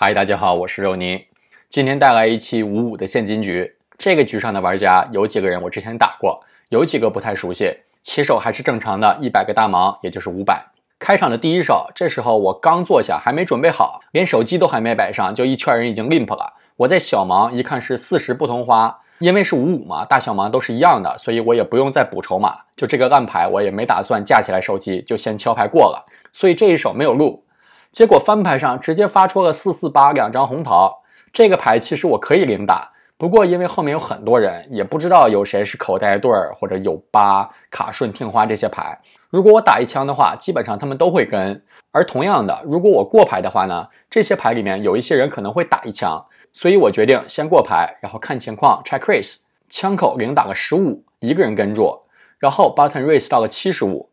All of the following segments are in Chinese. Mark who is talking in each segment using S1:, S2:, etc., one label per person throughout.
S1: 嗨，大家好，我是肉宁，今天带来一期五五的现金局。这个局上的玩家有几个人，我之前打过，有几个不太熟悉。起手还是正常的，一百个大盲，也就是五百。开场的第一手，这时候我刚坐下，还没准备好，连手机都还没摆上，就一圈人已经 limp 了。我在小盲一看是四十不同花，因为是五五嘛，大小盲都是一样的，所以我也不用再补筹码。就这个烂牌我也没打算架起来收集，就先敲牌过了。所以这一手没有路。结果翻牌上直接发出了四四八两张红桃，这个牌其实我可以领打，不过因为后面有很多人，也不知道有谁是口袋对儿或者有八卡顺听花这些牌。如果我打一枪的话，基本上他们都会跟。而同样的，如果我过牌的话呢，这些牌里面有一些人可能会打一枪，所以我决定先过牌，然后看情况拆 race。枪口领打个十五，一个人跟住，然后 button race 到了七十五。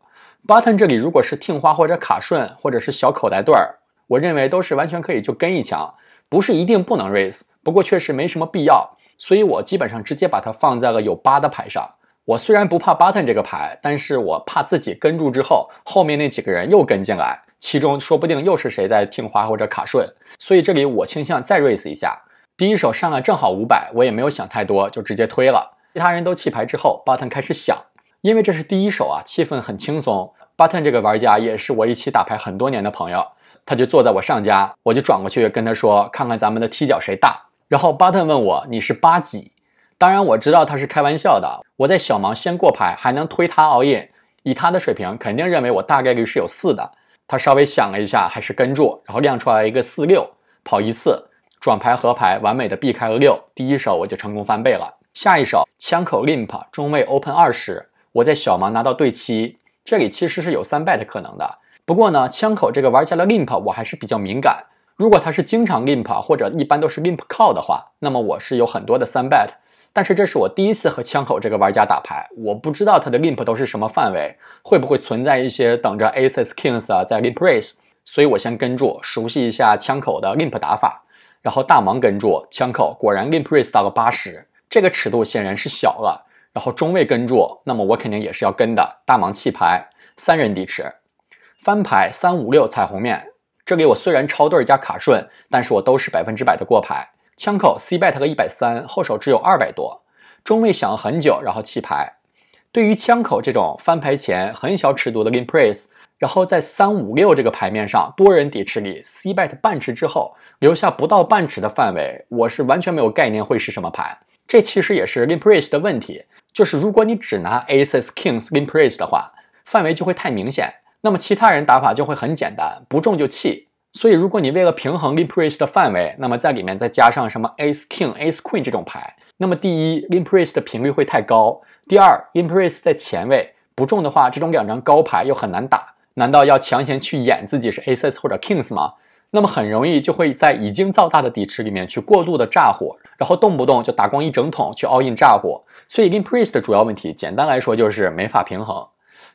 S1: Button 这里如果是听花或者卡顺，或者是小口袋对儿，我认为都是完全可以就跟一枪，不是一定不能 raise。不过确实没什么必要，所以我基本上直接把它放在了有八的牌上。我虽然不怕 Button 这个牌，但是我怕自己跟住之后，后面那几个人又跟进来，其中说不定又是谁在听花或者卡顺。所以这里我倾向再 raise 一下。第一手上了正好五百，我也没有想太多，就直接推了。其他人都弃牌之后，Button 开始想。因为这是第一手啊，气氛很轻松。巴特这个玩家也是我一起打牌很多年的朋友，他就坐在我上家，我就转过去跟他说：“看看咱们的踢脚谁大。”然后巴特问我：“你是八几？”当然我知道他是开玩笑的。我在小忙先过牌，还能推他熬夜，以他的水平，肯定认为我大概率是有四的。他稍微想了一下，还是跟住，然后亮出来一个四六，跑一次，转牌合牌完美的避开了六，第一手我就成功翻倍了。下一手枪口 limp 中位 open 二十。我在小盲拿到对七，这里其实是有三 bet 的可能的。不过呢，枪口这个玩家的 limp 我还是比较敏感。如果他是经常 limp 或者一般都是 limp 靠的话，那么我是有很多的三 bet。但是这是我第一次和枪口这个玩家打牌，我不知道他的 limp 都是什么范围，会不会存在一些等着 aces kings 啊在 limp raise，所以我先跟住熟悉一下枪口的 limp 打法。然后大盲跟住，枪口果然 limp raise 到了八十，这个尺度显然是小了。然后中位跟住，那么我肯定也是要跟的。大盲弃牌，三人底池，翻牌三五六彩虹面。这里我虽然超对加卡顺，但是我都是百分之百的过牌。枪口 C bet 个一百三，后手只有二百多。中位想了很久，然后弃牌。对于枪口这种翻牌前很小尺度的 limp raise，然后在三五六这个牌面上多人底池里 C bet 半池之后，留下不到半池的范围，我是完全没有概念会是什么牌。这其实也是 limp raise 的问题。就是如果你只拿 Ace s Kings i m press 的话，范围就会太明显，那么其他人打法就会很简单，不中就弃。所以如果你为了平衡 i m press 的范围，那么在里面再加上什么 Ace King Ace Queen 这种牌，那么第一 i m press 的频率会太高，第二 i m press 在前位不中的话，这种两张高牌又很难打，难道要强行去演自己是 Ace s 或者 Kings 吗？那么很容易就会在已经造大的底池里面去过度的炸火，然后动不动就打光一整桶去 all in 炸火。所以 limprees 的主要问题，简单来说就是没法平衡。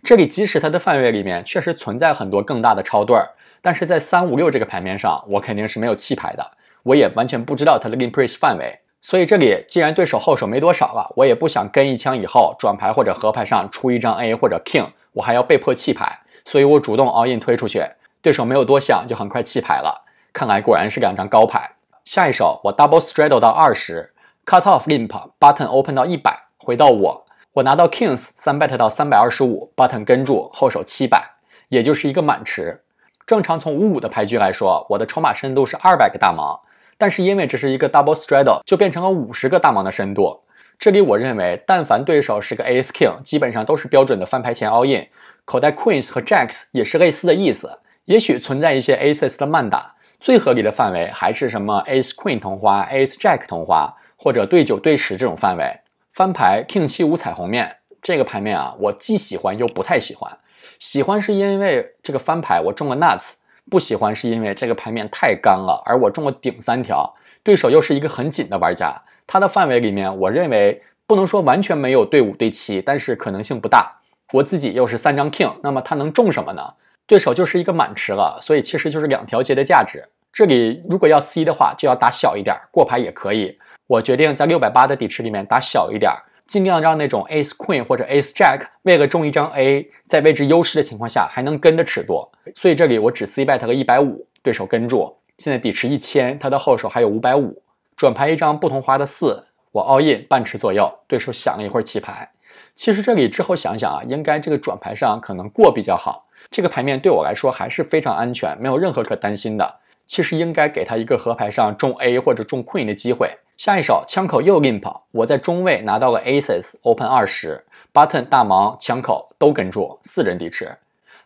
S1: 这里即使它的范围里面确实存在很多更大的超对儿，但是在三五六这个牌面上，我肯定是没有弃牌的，我也完全不知道它的 limprees 范围。所以这里既然对手后手没多少了，我也不想跟一枪以后转牌或者合牌上出一张 A 或者 King，我还要被迫弃牌，所以我主动 all in 推出去。对手没有多想，就很快弃牌了。看来果然是两张高牌。下一手我 double straddle 到二十，cut off limp，button open 到一百，回到我，我拿到 kings，三 bet 到三百二十五，button 跟住，后手七百，也就是一个满池。正常从五五的牌局来说，我的筹码深度是二百个大盲，但是因为这是一个 double straddle，就变成了五十个大盲的深度。这里我认为，但凡对手是个 A S King，基本上都是标准的翻牌前 all in，口袋 Queens 和 Jacks 也是类似的意思。也许存在一些 Ace s 的慢打，最合理的范围还是什么 Ace Queen 同花、Ace Jack 同花，或者对九对十这种范围。翻牌 King 七五彩虹面，这个牌面啊，我既喜欢又不太喜欢。喜欢是因为这个翻牌我中了 nuts，不喜欢是因为这个牌面太干了，而我中了顶三条，对手又是一个很紧的玩家，他的范围里面我认为不能说完全没有对五对七，但是可能性不大。我自己又是三张 King，那么他能中什么呢？对手就是一个满池了，所以其实就是两条街的价值。这里如果要 c 的话，就要打小一点，过牌也可以。我决定在六百八的底池里面打小一点，尽量让那种 Ace Queen 或者 Ace Jack 为了中一张 A，在位置优势的情况下还能跟的尺度。所以这里我只 c bet 个一百五，对手跟住。现在底池一千，他的后手还有五百五，转牌一张不同花的四，我 all in 半池左右。对手想了一会儿起牌，其实这里之后想想啊，应该这个转牌上可能过比较好。这个牌面对我来说还是非常安全，没有任何可担心的。其实应该给他一个河牌上中 A 或者中 Queen 的机会。下一手枪口又 limp，我在中位拿到了 aces open 二十，button 大盲枪口都跟住，四人底池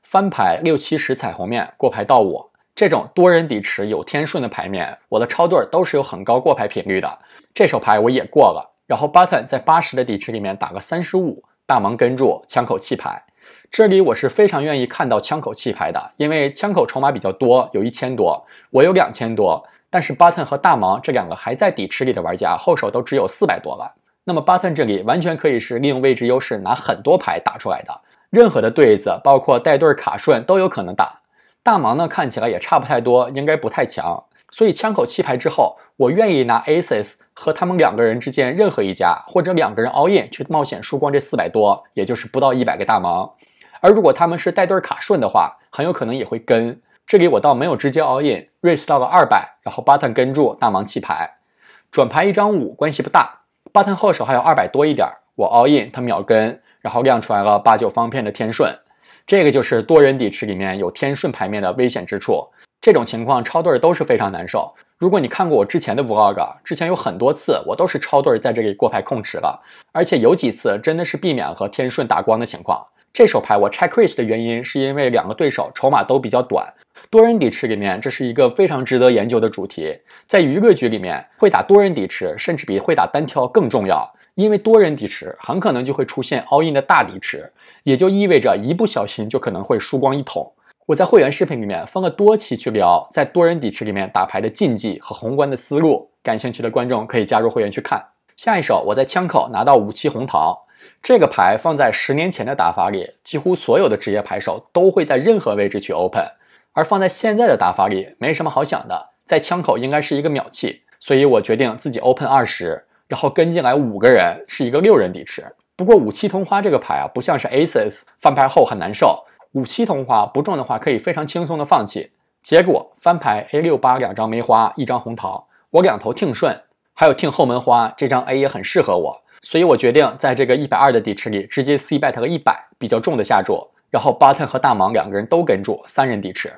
S1: 翻牌六七十彩虹面过牌到我。这种多人底池有天顺的牌面，我的超对都是有很高过牌频率的。这手牌我也过了，然后 button 在八十的底池里面打个三十五，大盲跟住枪口弃牌。这里我是非常愿意看到枪口气牌的，因为枪口筹码比较多，有一千多，我有两千多。但是 Button 和大盲这两个还在底池里的玩家，后手都只有四百多万。那么 Button 这里完全可以是利用位置优势拿很多牌打出来的，任何的对子，包括带对卡顺都有可能打。大盲呢看起来也差不太多，应该不太强。所以枪口气牌之后，我愿意拿 Aces 和他们两个人之间任何一家或者两个人 All In 去冒险输光这四百多，也就是不到一百个大盲。而如果他们是带对卡顺的话，很有可能也会跟。这里我倒没有直接 all in，raise 到了二百，然后巴 n 跟住，大王弃牌，转牌一张五，关系不大。巴 n 后手还有二百多一点，我 all in，他秒跟，然后亮出来了八九方片的天顺。这个就是多人底池里面有天顺牌面的危险之处。这种情况超对都是非常难受。如果你看过我之前的 vlog，之前有很多次我都是超对在这里过牌控池了，而且有几次真的是避免和天顺打光的情况。这手牌我拆 Chris 的原因，是因为两个对手筹码都比较短。多人底池里面，这是一个非常值得研究的主题。在娱乐局里面，会打多人底池甚至比会打单挑更重要，因为多人底池很可能就会出现 All In 的大底池，也就意味着一不小心就可能会输光一桶。我在会员视频里面分了多期去聊，在多人底池里面打牌的禁忌和宏观的思路，感兴趣的观众可以加入会员去看。下一手我在枪口拿到五七红桃。这个牌放在十年前的打法里，几乎所有的职业牌手都会在任何位置去 open，而放在现在的打法里，没什么好想的，在枪口应该是一个秒器，所以我决定自己 open 二十，然后跟进来五个人是一个六人底池。不过五七同花这个牌啊，不像是 aces，翻牌后很难受。五七同花不中的话，可以非常轻松的放弃。结果翻牌 a 六八两张梅花，一张红桃，我两头听顺，还有听后门花，这张 a 也很适合我。所以我决定在这个一百二的底池里直接 C bet 个一百比较重的下注，然后 button 和大盲两个人都跟注，三人底池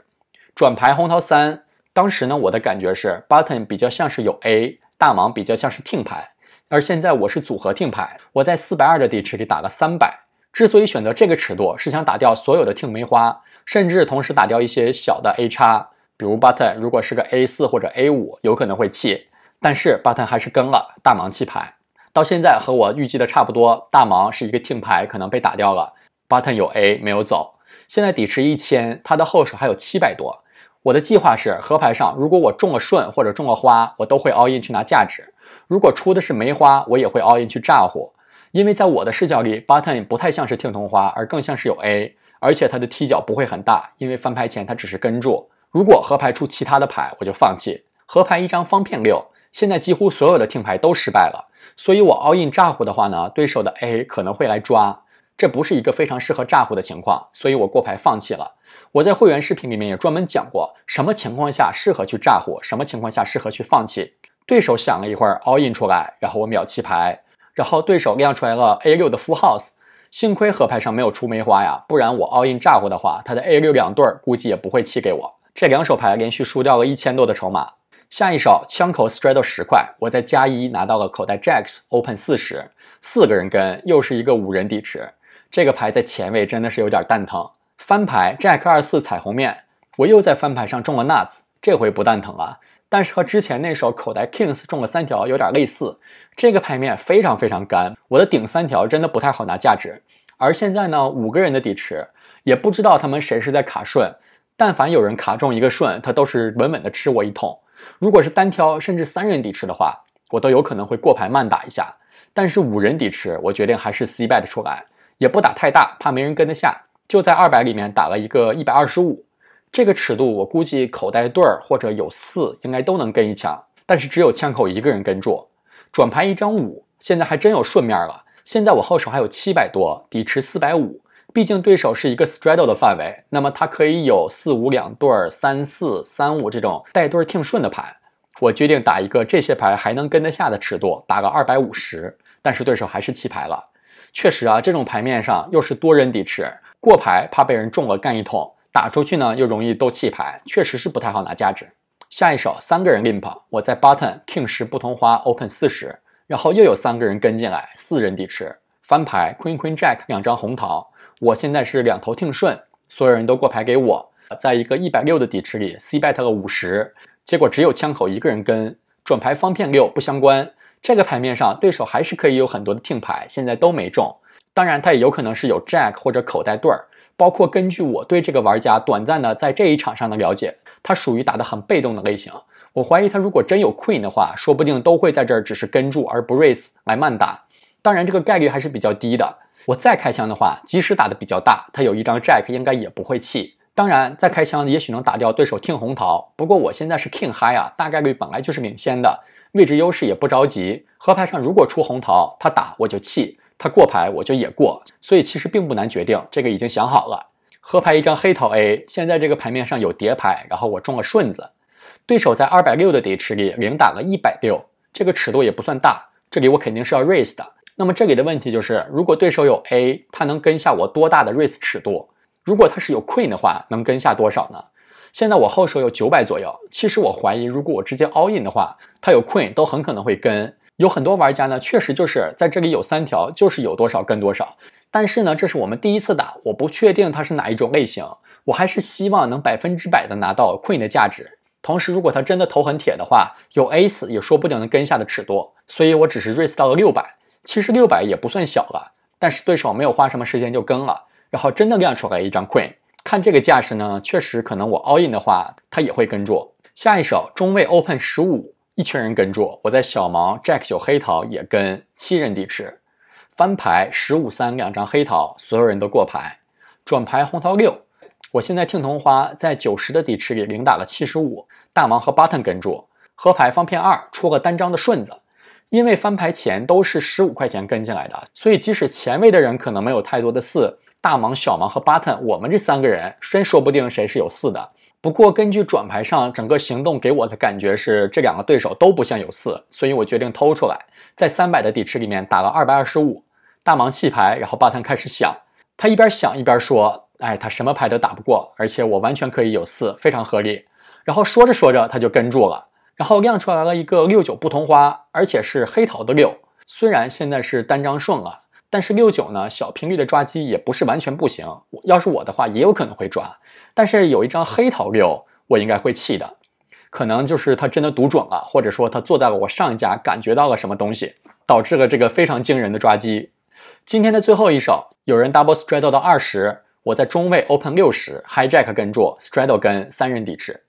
S1: 转牌红桃三。当时呢，我的感觉是 button 比较像是有 A，大盲比较像是听牌，而现在我是组合听牌。我在四百二的底池里打了三百，之所以选择这个尺度，是想打掉所有的听梅花，甚至同时打掉一些小的 A 叉，比如 button 如果是个 A 四或者 A 五，有可能会弃，但是 button 还是跟了，大盲弃牌。到现在和我预计的差不多，大盲是一个听牌，可能被打掉了。巴特有 A 没有走，现在底池一千，他的后手还有七百多。我的计划是河牌上，如果我中了顺或者中了花，我都会 all in 去拿价值；如果出的是梅花，我也会 all in 去炸胡。因为在我的视角里，巴特不太像是听同花，而更像是有 A，而且他的踢脚不会很大，因为翻牌前他只是跟住。如果河牌出其他的牌，我就放弃。河牌一张方片六。现在几乎所有的听牌都失败了，所以我 all in 炸胡的话呢，对手的 A 可能会来抓，这不是一个非常适合炸胡的情况，所以我过牌放弃了。我在会员视频里面也专门讲过，什么情况下适合去炸胡，什么情况下适合去放弃。对手想了一会儿，all in 出来，然后我秒弃牌，然后对手亮出来了 A 六的 full house，幸亏河牌上没有出梅花呀，不然我 all in 炸胡的话，他的 A 六两对儿估计也不会弃给我。这两手牌连续输掉了一千多的筹码。下一手枪口 s t r 摔 e 十块，我再加一拿到了口袋 Jacks Open 四十，四个人跟，又是一个五人底池。这个牌在前位真的是有点蛋疼。翻牌 Jack 二四彩虹面，我又在翻牌上中了 nuts，这回不蛋疼了，但是和之前那手口袋 Kings 中了三条有点类似，这个牌面非常非常干，我的顶三条真的不太好拿价值。而现在呢，五个人的底池，也不知道他们谁是在卡顺，但凡有人卡中一个顺，他都是稳稳的吃我一桶。如果是单挑甚至三人底池的话，我都有可能会过牌慢打一下。但是五人底池，我决定还是 C bet 出来，也不打太大，怕没人跟得下。就在二百里面打了一个一百二十五，这个尺度我估计口袋对儿或者有四应该都能跟一枪，但是只有枪口一个人跟住，转牌一张五，现在还真有顺面了。现在我后手还有七百多，底池四百五。毕竟对手是一个 straddle 的范围，那么他可以有四五两对儿、三四三五这种带对儿挺顺的牌。我决定打一个这些牌还能跟得下的尺度，打个二百五十。但是对手还是弃牌了。确实啊，这种牌面上又是多人底池过牌，怕被人中了干一桶；打出去呢又容易都弃牌，确实是不太好拿价值。下一手三个人 limp，我在 button king 十不通花 open 四十，然后又有三个人跟进来，四人底池翻牌 queen queen jack 两张红桃。我现在是两头听顺，所有人都过牌给我，在一个一百六的底池里，c bet 了五十，结果只有枪口一个人跟转牌方片六不相关，这个牌面上对手还是可以有很多的听牌，现在都没中，当然他也有可能是有 jack 或者口袋对儿，包括根据我对这个玩家短暂的在这一场上的了解，他属于打的很被动的类型，我怀疑他如果真有 queen 的话，说不定都会在这儿只是跟注而不 raise 来慢打，当然这个概率还是比较低的。我再开枪的话，即使打的比较大，他有一张 Jack 应该也不会弃。当然，再开枪也许能打掉对手 King 红桃，不过我现在是 King High 啊，大概率本来就是领先的，位置优势也不着急。河牌上如果出红桃，他打我就弃，他过牌我就也过，所以其实并不难决定，这个已经想好了。河牌一张黑桃 A，现在这个牌面上有叠牌，然后我中了顺子，对手在二百六的底池里零打了一百六，这个尺度也不算大，这里我肯定是要 Raise 的。那么这里的问题就是，如果对手有 A，他能跟下我多大的 raise 尺度？如果他是有 Queen 的话，能跟下多少呢？现在我后手有九百左右，其实我怀疑，如果我直接 all in 的话，他有 Queen 都很可能会跟。有很多玩家呢，确实就是在这里有三条，就是有多少跟多少。但是呢，这是我们第一次打，我不确定他是哪一种类型，我还是希望能百分之百的拿到 Queen 的价值。同时，如果他真的头很铁的话，有 Ace 也说不定能跟下的尺度，所以我只是 raise 到了六百。其实六百也不算小了，但是对手没有花什么时间就跟了，然后真的亮出来一张 queen，看这个架势呢，确实可能我 all in 的话，他也会跟住。下一手中位 open 十五，一群人跟住，我在小毛 jack 九黑桃也跟，七人底池翻牌十五三两张黑桃，所有人都过牌，转牌红桃六，我现在听同花，在九十的底池里领打了七十五，大王和 button 跟住，合牌方片二出个单张的顺子。因为翻牌前都是十五块钱跟进来的，所以即使前位的人可能没有太多的四，大盲、小盲和巴特，我们这三个人真说不定谁是有四的。不过根据转牌上整个行动给我的感觉是，这两个对手都不像有四，所以我决定偷出来，在三百的底池里面打了二百二十五，大盲弃牌，然后巴特开始想，他一边想一边说：“哎，他什么牌都打不过，而且我完全可以有四，非常合理。”然后说着说着他就跟住了。然后亮出来了一个六九不同花，而且是黑桃的六。虽然现在是单张顺了，但是六九呢，小频率的抓机也不是完全不行。要是我的话，也有可能会抓。但是有一张黑桃六，我应该会气的。可能就是他真的读准了，或者说他坐在了我上一家，感觉到了什么东西，导致了这个非常惊人的抓机。今天的最后一手，有人 double straddle 到二十，我在中位 open 六十，high jack 跟住，straddle 跟三人底池。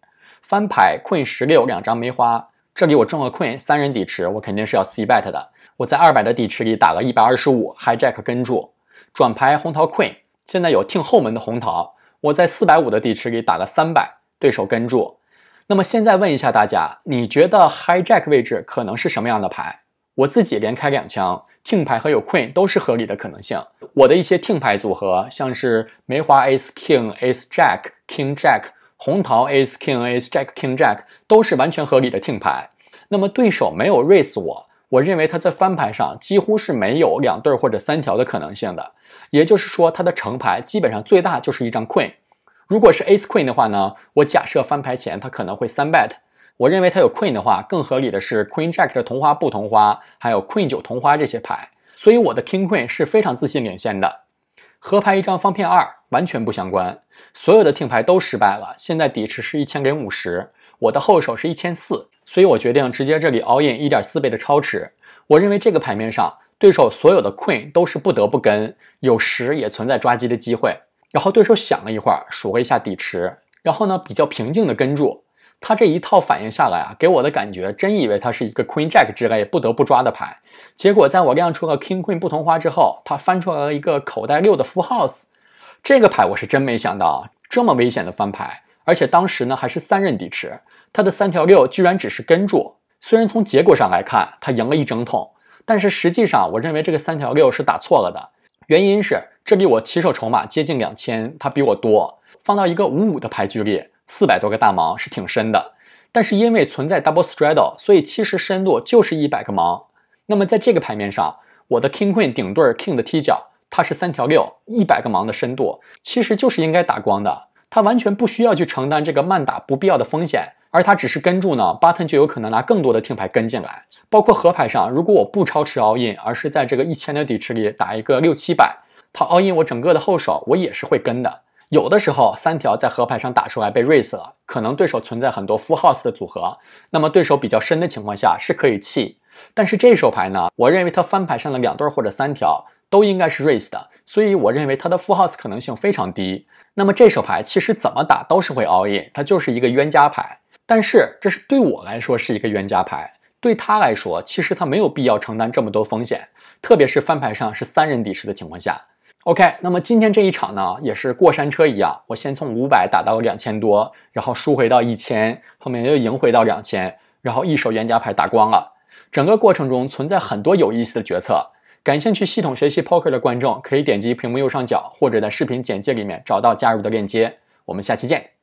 S1: 翻牌 Queen 十六，两张梅花。这里我中了 Queen，三人底池，我肯定是要 c bet 的。我在二百的底池里打了一百二十五，High Jack 跟注。转牌红桃 Queen，现在有听后门的红桃。我在四百五的底池里打了三百，对手跟注。那么现在问一下大家，你觉得 High Jack 位置可能是什么样的牌？我自己连开两枪，听牌和有 Queen 都是合理的可能性。我的一些听牌组合，像是梅花 Ace King、Ace Jack、King Jack。红桃 Ace King Ace Jack King Jack 都是完全合理的听牌。那么对手没有 raise 我，我认为他在翻牌上几乎是没有两对或者三条的可能性的。也就是说，他的成牌基本上最大就是一张 Queen。如果是 Ace Queen 的话呢，我假设翻牌前他可能会三 bet。我认为他有 Queen 的话，更合理的是 Queen Jack 的同花不同花，还有 Queen 九同花这些牌。所以我的 King Queen 是非常自信领先的。合牌一张方片二。完全不相关，所有的听牌都失败了。现在底池是一千零五十，我的后手是一千四，所以我决定直接这里 all in 一点四倍的超池。我认为这个牌面上对手所有的 queen 都是不得不跟，有时也存在抓机的机会。然后对手想了一会儿，数了一下底池，然后呢比较平静的跟住。他这一套反应下来啊，给我的感觉真以为他是一个 queen jack 之类不得不抓的牌。结果在我亮出了 king queen 不同花之后，他翻出来了一个口袋六的 full house。这个牌我是真没想到，这么危险的翻牌，而且当时呢还是三任底池，他的三条六居然只是跟住。虽然从结果上来看他赢了一整桶，但是实际上我认为这个三条六是打错了的。原因是这比我起手筹码接近两千，他比我多，放到一个五五的牌局里，四百多个大盲是挺深的，但是因为存在 double straddle，所以其实深度就是一百个盲。那么在这个牌面上，我的 king queen 顶对 king 的踢脚。它是三条六，一百个盲的深度，其实就是应该打光的，它完全不需要去承担这个慢打不必要的风险，而它只是跟住呢，button 就有可能拿更多的听牌跟进来，包括河牌上，如果我不超池 all in，而是在这个一千的底池里打一个六七百，他 all in 我整个的后手我也是会跟的，有的时候三条在河牌上打出来被 raise 了，可能对手存在很多 full house 的组合，那么对手比较深的情况下是可以弃，但是这手牌呢，我认为它翻牌上的两对或者三条。都应该是 raise 的，所以我认为他的负 house 可能性非常低。那么这手牌其实怎么打都是会 all in，它就是一个冤家牌。但是这是对我来说是一个冤家牌，对他来说其实他没有必要承担这么多风险，特别是翻牌上是三人底池的情况下。OK，那么今天这一场呢也是过山车一样，我先从五百打到两千多，然后输回到一千，后面又赢回到两千，然后一手冤家牌打光了。整个过程中存在很多有意思的决策。感兴趣系统学习 poker 的观众，可以点击屏幕右上角，或者在视频简介里面找到加入的链接。我们下期见。